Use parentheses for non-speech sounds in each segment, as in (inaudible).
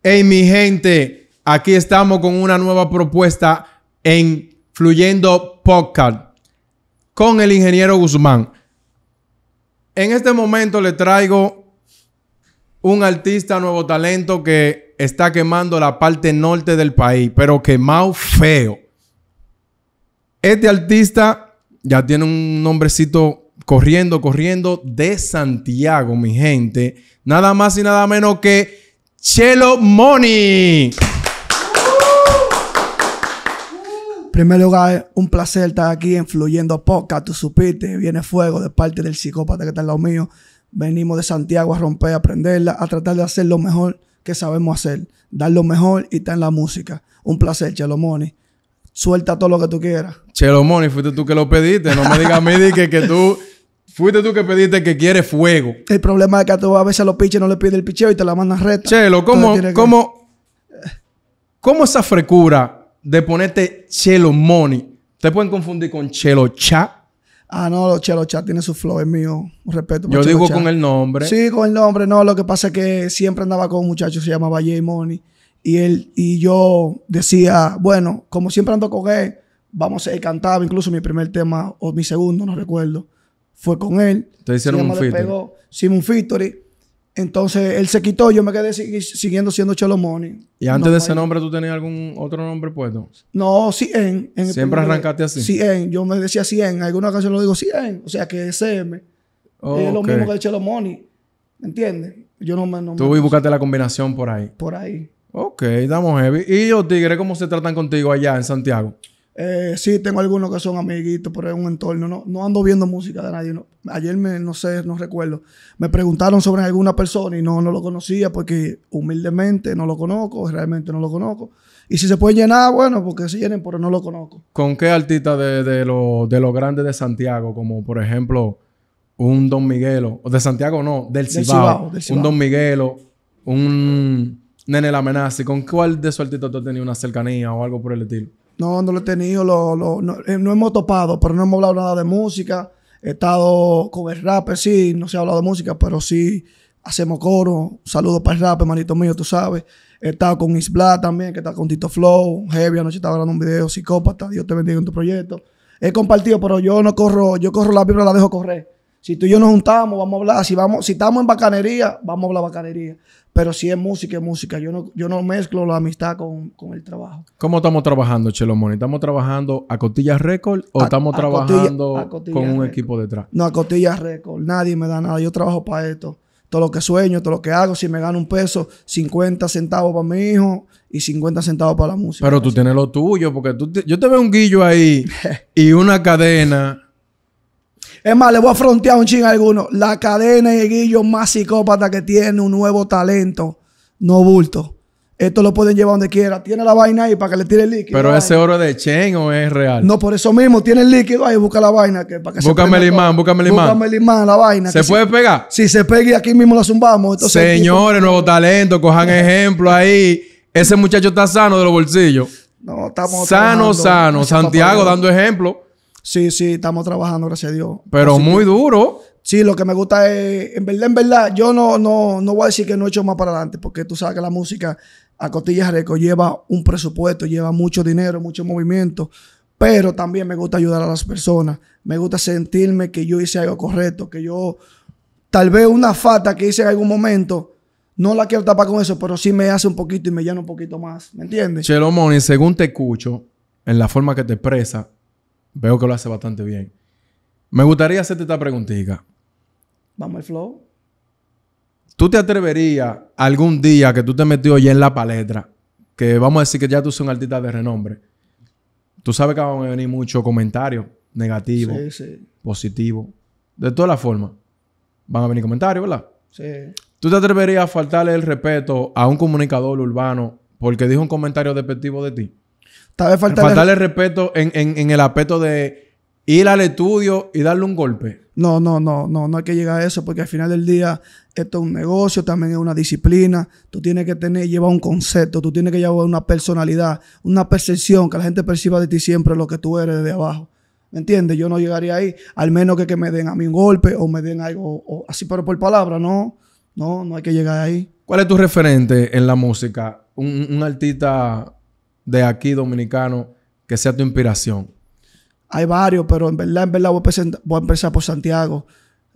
Hey, mi gente, aquí estamos con una nueva propuesta en Fluyendo Podcast con el ingeniero Guzmán. En este momento le traigo un artista nuevo talento que está quemando la parte norte del país, pero quemado feo. Este artista ya tiene un nombrecito corriendo, corriendo de Santiago, mi gente. Nada más y nada menos que Chelo Money. En primer lugar, un placer estar aquí influyendo podcast. Tú supiste, viene fuego de parte del psicópata que está en lado mío. Venimos de Santiago a romper, a aprenderla, a tratar de hacer lo mejor que sabemos hacer, dar lo mejor y estar en la música. Un placer, Chelo Money suelta todo lo que tú quieras. Chelo Moni, fuiste tú que lo pediste. No me digas a mí que, que tú Fuiste tú que pediste que quiere fuego. El problema es que a, veces a los piches no le pide el picheo y te la mandan reta. Chelo, ¿cómo, (laughs) cómo, esa frecura de ponerte Chelo Money te pueden confundir con Chelo Cha? Ah, no, Chelo Cha tiene su flow, es mío. Respeto. Yo digo con el nombre. Sí, con el nombre. No, lo que pasa es que siempre andaba con un muchacho, se llamaba Jay Money. Y él, y yo decía, bueno, como siempre ando con él, vamos a cantar, incluso mi primer tema o mi segundo, no recuerdo fue con él. Te hicieron un featuring. Pegó, hicimos un Entonces él se quitó, yo me quedé siguiendo siendo Chelo Money. ¿Y antes de ese nombre tú tenías algún otro nombre puesto? No, Cien. ¿Siempre arrancaste así? Cien, yo me decía Cien, alguna canción lo digo Cien, o sea que SM. es lo mismo que Chelo Money. ¿me entiendes? Yo no me... tú buscaste la combinación por ahí. Por ahí. Ok, damos heavy. ¿Y los tigres cómo se tratan contigo allá en Santiago? Eh, sí, tengo algunos que son amiguitos, pero es un entorno. No, ando viendo música de nadie. Ayer me, no sé, no recuerdo. Me preguntaron sobre alguna persona y no, no lo conocía porque humildemente no lo conozco, realmente no lo conozco. Y si se puede llenar, bueno, porque se llenen, pero no lo conozco. ¿Con qué artista de, de los lo grandes de Santiago, como por ejemplo un Don Miguelo, o de Santiago no, del Cibao, un Don Miguelo, un Nene La ¿con cuál de esos artistas tú has una cercanía o algo por el estilo? No, no lo he tenido, lo, lo, eh, no, hemos topado, pero no hemos hablado nada de música. He estado con el rap, eh, sí, no se ha hablado de música, pero sí hacemos coro. Saludos para el rap, hermanito mío, tú sabes. He estado con Isbla también, que está con Tito Flow. Heavy, anoche estaba grabando un video, psicópata. Dios te bendiga en tu proyecto. He compartido, pero yo no corro, yo corro la vibra, la dejo correr. Si tú y yo nos juntamos, vamos a hablar. Si, vamos, si estamos en bacanería, vamos a hablar bacanería. Pero si es música, es música. Yo no, yo no mezclo la amistad con, el trabajo. ¿Cómo estamos trabajando, Chelomoni? ¿Estamos trabajando a Cotillas Record o estamos trabajando con un equipo detrás? No, a Cotillas Record. Nadie me da nada. Yo trabajo para esto. Todo lo que sueño, todo lo que hago. Si me gano un peso, 50 centavos para mi hijo y 50 centavos para la música. Pero tú tienes lo tuyo, porque yo te veo un guillo ahí (laughs) y una cadena. Es más, le voy a frontear un ching a alguno. La cadena y guillo más psicópata que tiene un nuevo talento, no bulto. Esto lo pueden llevar donde quiera. Tiene la vaina ahí para que le tire el líquido. ¿Pero ese oro de Chen o es real? No, por eso mismo. Tiene el líquido ahí. Busca la vaina. Que, para que búscame el imán, búscame el imán. Búscame el la vaina. ¿Se puede pegar? Si se y aquí mismo la zumbamos. Señores, nuevo talento. Cojan ejemplo ahí. Ese muchacho está sano de los bolsillos. No, estamos... Sano, sano. Santiago dando ejemplo. Sí, sí, estamos trabajando, gracias a Dios. Pero muy duro. Sí, lo que me gusta es, en verdad, en verdad, yo no, no, no voy a decir que no he hecho más para adelante, porque tú sabes que la música a Cotillas Reco lleva un presupuesto, lleva mucho dinero, mucho movimiento, pero también me gusta ayudar a las personas, me gusta sentirme que yo hice algo correcto, que yo, tal vez una falta que hice en algún momento, no la quiero tapar con eso, pero sí me hace un poquito y me llena un poquito más, ¿me entiendes? Chelo Moni, según te escucho, en la forma que te expresa, Veo que lo hace bastante bien. Me gustaría hacerte esta preguntita. Vamos al flow. ¿Tú te atreverías algún día que tú te metió ya en la palestra, que vamos a decir que ya tú eres un artista de renombre? Tú sabes que van a venir muchos comentarios negativos, positivos, de todas las formas. Van a venir comentarios, ¿verdad? Sí. ¿Tú te atreverías a faltarle el respeto a un comunicador urbano porque dijo un comentario despectivo de ti? Tal vez faltarle, respeto en, el aspecto de ir al estudio y darle un golpe. No, no, no, no, no hay que llegar a eso porque al final del día esto es un negocio, también es una disciplina. Tú tienes que tener, llevar un concepto, tú tienes que llevar una personalidad, una percepción, que la gente perciba de ti siempre lo que tú eres de abajo. ¿Me entiendes? Yo no llegaría ahí, al menos que, me den a mí un golpe o me den algo así, pero por palabra, no. No, no hay que llegar ahí. ¿Cuál es tu referente en la música? un, un artista de aquí dominicano que sea tu inspiración? Hay varios, pero en verdad, en verdad voy a empezar, por Santiago.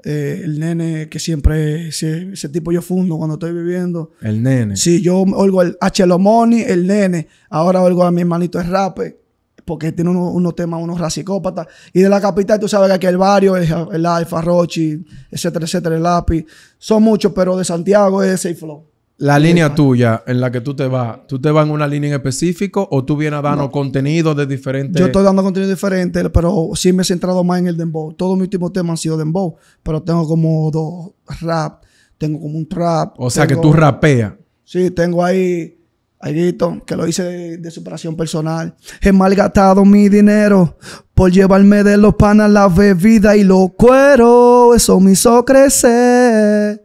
Eh, el nene que siempre, ese, ese, tipo yo fundo cuando estoy viviendo. El nene. Sí, yo oigo el lomoni el nene. Ahora oigo a mi hermanito el rape, eh, porque tiene unos temas, unos racicópatas. Y de la capital, tú sabes que aquí el barrio, el, el Alfa, Rochi, etcétera, etcétera, el lápiz. Son muchos, pero de Santiago es Safe Flow la línea tuya en la que tú te vas, ¿tú te vas en una línea en específico o tú vienes dando contenido de diferentes...? Yo estoy dando contenido diferente, pero sí me he centrado más en el dembow. Todos mis últimos temas han sido dembow, pero tengo como dos rap, tengo como un trap. O sea, que tú rapeas. Sí, tengo ahí ahí que lo hice de, superación personal. He malgastado mi dinero por llevarme de los panas la bebida y lo cuero. Eso me hizo crecer.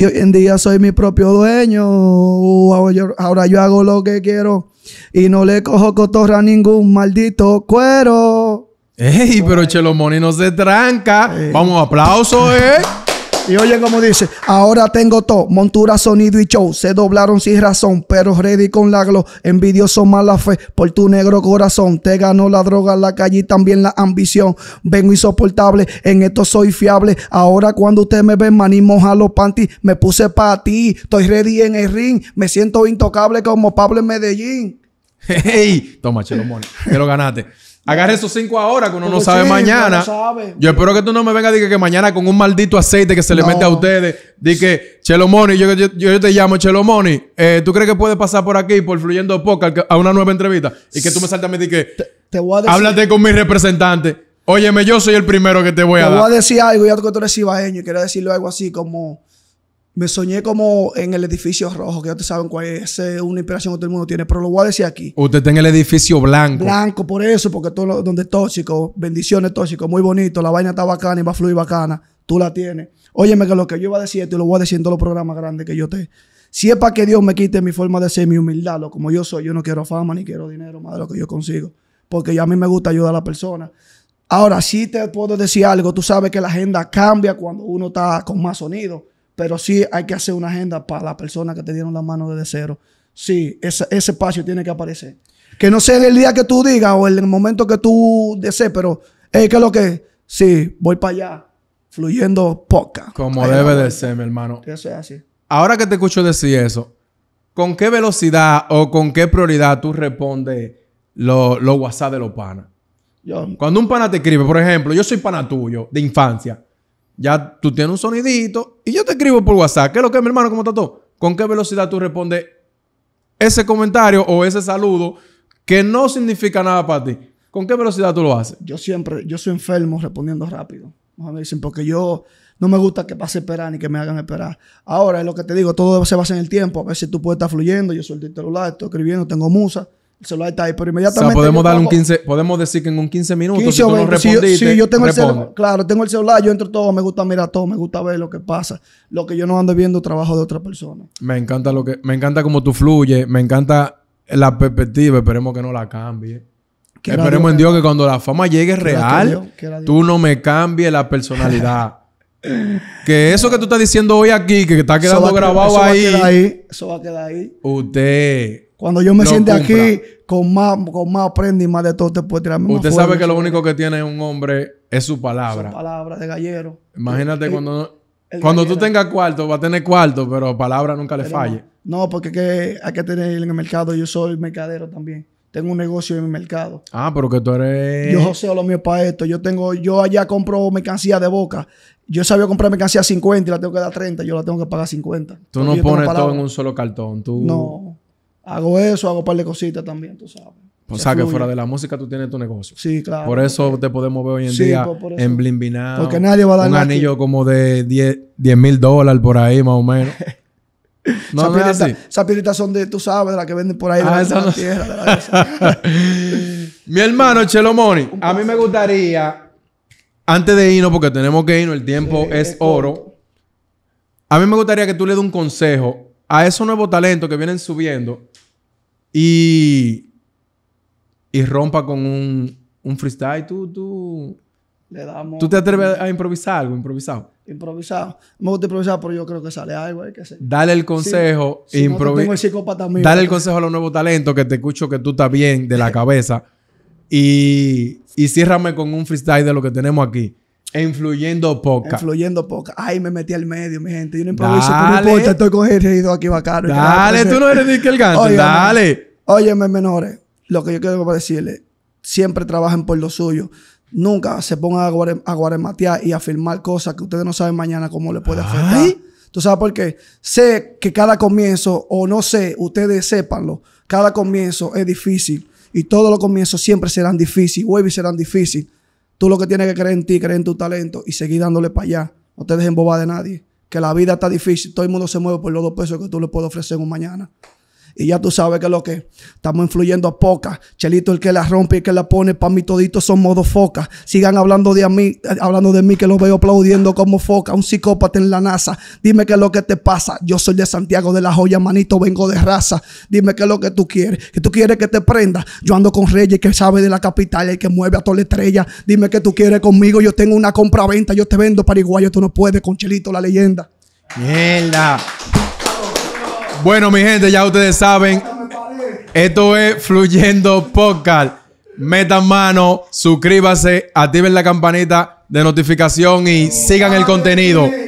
Y hoy en día soy mi propio dueño. Uh, ahora yo hago lo que quiero y no le cojo cotorra a ningún maldito cuero. ¡Ey! Pero chelomoni no se tranca. Vamos, aplauso, ¿eh? Y oye como dice, ahora tengo todo, montura, sonido y show. Se doblaron sin razón, pero ready con la glow. Envidioso mala fe por tu negro corazón. Te ganó la droga, la calle y también la ambición. Vengo insoportable, en esto soy fiable. Ahora cuando usted me ve, maní moja los panties. Me puse para ti, estoy ready en el ring. Me siento intocable como Pablo en Medellín. (laughs) Hey, toma, Chelo Moni, Pero lo ganaste. Agarre esos cinco horas que uno no sabe mañana. Yo espero que tú no me vengas a decir que, mañana con un maldito aceite que se le mete a ustedes. Di que, Chelo Money, yo, yo, te llamo Chelo Money. Eh, ¿Tú crees que puedes pasar por aquí por fluyendo poca a una nueva entrevista? Y que tú me saltas a mí que te, voy a háblate con mi representante. Óyeme, yo soy el primero que te voy a dar. Te voy a decir algo, ya que tú eres ibaeño y quiero decirlo algo así como me soñé como en el edificio rojo, que ya te saben cuál es, una inspiración que todo el mundo tiene, pero lo voy a decir aquí. Usted está en el edificio blanco. Blanco, por eso, porque todo lo, donde es tóxico, bendiciones tóxico, muy bonito, la vaina está bacana y va a fluir bacana, tú la tienes. Óyeme que lo que yo iba a decir, te lo voy a decir en todos los programas grandes que yo te... Si es para que Dios me quite mi forma de ser, mi humildad, lo como yo soy, yo no quiero fama ni quiero dinero más de lo que yo consigo, porque ya a mí me gusta ayudar a la persona. Ahora, sí te puedo decir algo, tú sabes que la agenda cambia cuando uno está con más sonido pero sí hay que hacer una agenda para la persona que te dieron la mano desde cero. Sí, ese, ese espacio tiene que aparecer. Que no sea el día que tú digas o en el momento que tú desees, pero ¿qué lo que? Sí, voy para allá, fluyendo poca. Como debe de ser, mi hermano. Que sea así. Ahora que te escucho decir eso, ¿con qué velocidad o con qué prioridad tú respondes los WhatsApp de los panas? Cuando un pana te escribe, por ejemplo, yo soy pana tuyo de infancia ya tú tienes un sonidito y yo te escribo por WhatsApp. ¿Qué es lo que, mi hermano? ¿Cómo está todo? ¿Con qué velocidad tú respondes ese comentario o ese saludo que no significa nada para ti? ¿Con qué velocidad tú lo haces? Yo siempre, yo soy enfermo respondiendo rápido. Me dicen, porque yo no me gusta que pase esperar ni que me hagan esperar. Ahora, es lo que te digo, todo se basa en el tiempo. A ver si tú puedes estar fluyendo, yo soy el celular, estoy escribiendo, tengo musa el celular está ahí, pero inmediatamente. O sea, podemos, darle un 15, podemos decir que en un 15 minutos, si, yo, tengo el celular, claro, tengo el celular, yo entro todo, me gusta mirar todo, me gusta ver lo que pasa, lo que yo no ando viendo trabajo de otra persona. Me encanta lo que, me encanta cómo tú fluyes, me encanta la perspectiva, esperemos que no la cambie. Esperemos en Dios que cuando la fama llegue real, tú no me cambies la personalidad. (laughs) que eso que tú estás diciendo hoy aquí, que está quedando grabado ahí. Eso va a quedar ahí. Usted cuando yo me siente aquí con más, con más prenda y más de todo, te puede tirarme Usted sabe que lo único que tiene un hombre es su palabra. Su palabra de gallero. Imagínate cuando cuando tú tengas cuarto, va a tener cuarto, pero palabra nunca le falle. No, porque hay que tener en el mercado. Yo soy mercadero también. Tengo un negocio en el mercado. Ah, pero que tú eres. Yo joseo lo mío para esto. Yo tengo, yo allá compro mercancía de boca. Yo sabía comprar mercancía a 50 y la tengo que dar 30. Yo la tengo que pagar 50. Tú no pones todo en un solo cartón. Tú... No hago eso, hago un par de cositas también, tú sabes. O sea, que fuera de la música tú tienes tu negocio. Sí, claro. Por eso te podemos ver hoy en día en Blimbinado. Porque nadie va a dar Un anillo como de 10 mil dólares por ahí, más o menos. (laughs) No, no es esas son de, tú sabes, de las que venden por ahí. la, Mi hermano Chelomoni, a mí me gustaría, antes de irnos, porque tenemos que irnos, el tiempo es, es oro. A mí me gustaría que tú le des un consejo a esos nuevos talentos que vienen subiendo y, rompa con un, un freestyle, tú, tú, te atreves a improvisar algo, improvisado. Improvisado. Me gusta improvisar, pero yo creo que sale algo. que Dale el consejo. Dale el consejo a los nuevos talentos que te escucho que tú estás bien de la (laughs) cabeza. Y, y ciérrame con un freestyle de lo que tenemos aquí. Influyendo poca. Influyendo poca. Ay, me metí al medio, mi gente. Yo no improviso, no importa, estoy reído aquí bacano. Dale, tú no eres ni que el gancho. Dale. Dale. Óyeme, menores, lo que yo quiero decirles, siempre trabajen por lo suyo. Nunca se pongan a, guarematear y a firmar cosas que ustedes no saben mañana cómo le puede afectar. ¿Tú sabes por qué? Sé que cada comienzo, o no sé, ustedes sépanlo, cada comienzo es difícil. Y todos los comienzos siempre serán difíciles. y serán difíciles Tú lo que tienes que creer en ti, creer en tu talento y seguir dándole para allá. No te dejes boba de nadie. Que la vida está difícil. Todo el mundo se mueve por los dos pesos que tú le puedes ofrecer un mañana. Y ya tú sabes que lo que estamos influyendo a poca. Chelito el que la rompe y el que la pone, para mí todito son modo foca. Sigan hablando de a mí, eh, hablando de mí que lo veo aplaudiendo como foca, un psicópata en la NASA. Dime qué es lo que te pasa. Yo soy de Santiago de la Joya, manito, vengo de raza. Dime qué es lo que tú quieres, que tú quieres que te prenda. Yo ando con Reyes que sabe de la capital, y que mueve a toda la estrella. Dime qué tú quieres conmigo, yo tengo una compra-venta, yo te vendo paraguayo, tú no puedes con Chelito la leyenda. Mierda. Bueno, mi gente, ya ustedes saben. Esto es Fluyendo Podcast. Metan mano, suscríbanse, activen la campanita de notificación y sigan el contenido.